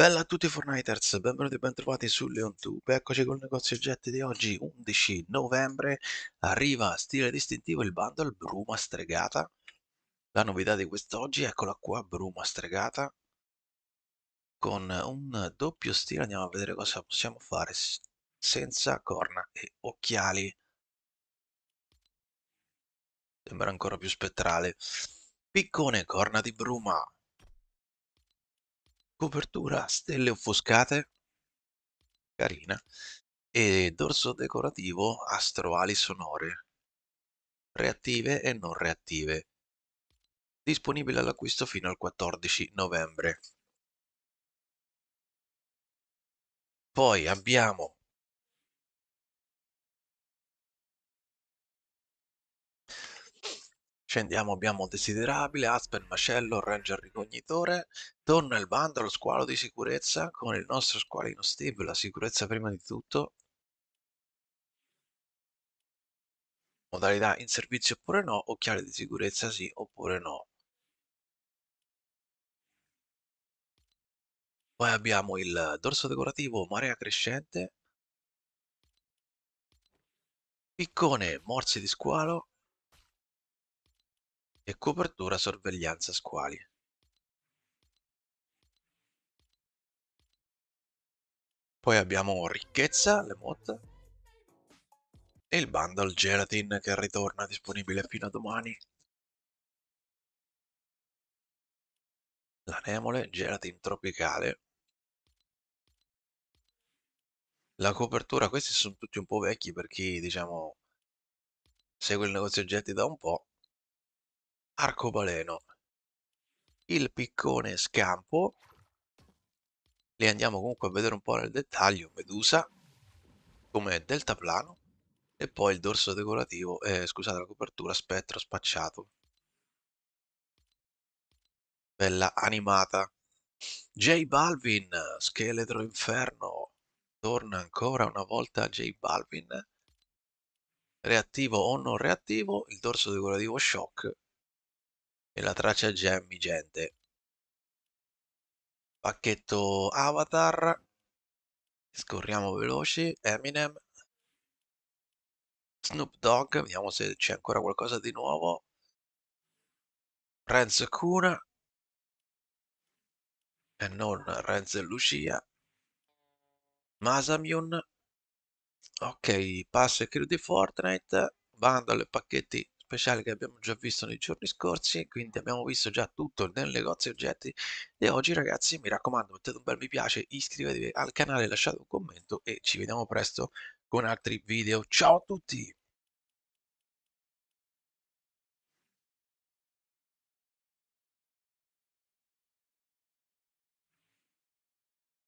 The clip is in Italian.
Bella a tutti Forniters, benvenuti e bentrovati su LeonTube, eccoci col negozio oggetti di oggi, 11 novembre, arriva stile distintivo il bundle Bruma Stregata, la novità di quest'oggi, eccola qua, Bruma Stregata, con un doppio stile, andiamo a vedere cosa possiamo fare, senza corna e occhiali, sembra ancora più spettrale, piccone, corna di bruma, Copertura stelle offuscate, carina, e dorso decorativo a stroali sonore, reattive e non reattive. Disponibile all'acquisto fino al 14 novembre. Poi abbiamo Scendiamo, abbiamo Desiderabile, Aspen, Macello, Ranger Ricognitore. Torna il bando allo squalo di sicurezza con il nostro squalino Steve, la sicurezza prima di tutto. Modalità in servizio oppure no, occhiali di sicurezza sì oppure no. Poi abbiamo il dorso decorativo Marea Crescente. Piccone, morsi di squalo, e copertura sorveglianza squali. Poi abbiamo ricchezza, le mod, e il bundle gelatin che ritorna disponibile fino a domani. l'anemole gelatin tropicale. La copertura, questi sono tutti un po' vecchi per chi, diciamo, segue il negozio oggetti da un po' arcobaleno il piccone scampo li andiamo comunque a vedere un po' nel dettaglio medusa come deltaplano e poi il dorso decorativo eh, scusate la copertura spettro spacciato bella animata J Balvin scheletro inferno torna ancora una volta J Balvin reattivo o non reattivo il dorso decorativo shock la traccia gem vigente. Pacchetto avatar, scorriamo veloci, Eminem, Snoop Dogg, vediamo se c'è ancora qualcosa di nuovo, Renz Kuna e non Renz e Lucia, Masamune, ok, pass e crew di Fortnite, bando alle pacchetti speciale che abbiamo già visto nei giorni scorsi, quindi abbiamo visto già tutto nel negozio oggetti di oggi ragazzi, mi raccomando mettete un bel mi piace, iscrivetevi al canale, lasciate un commento e ci vediamo presto con altri video, ciao a tutti!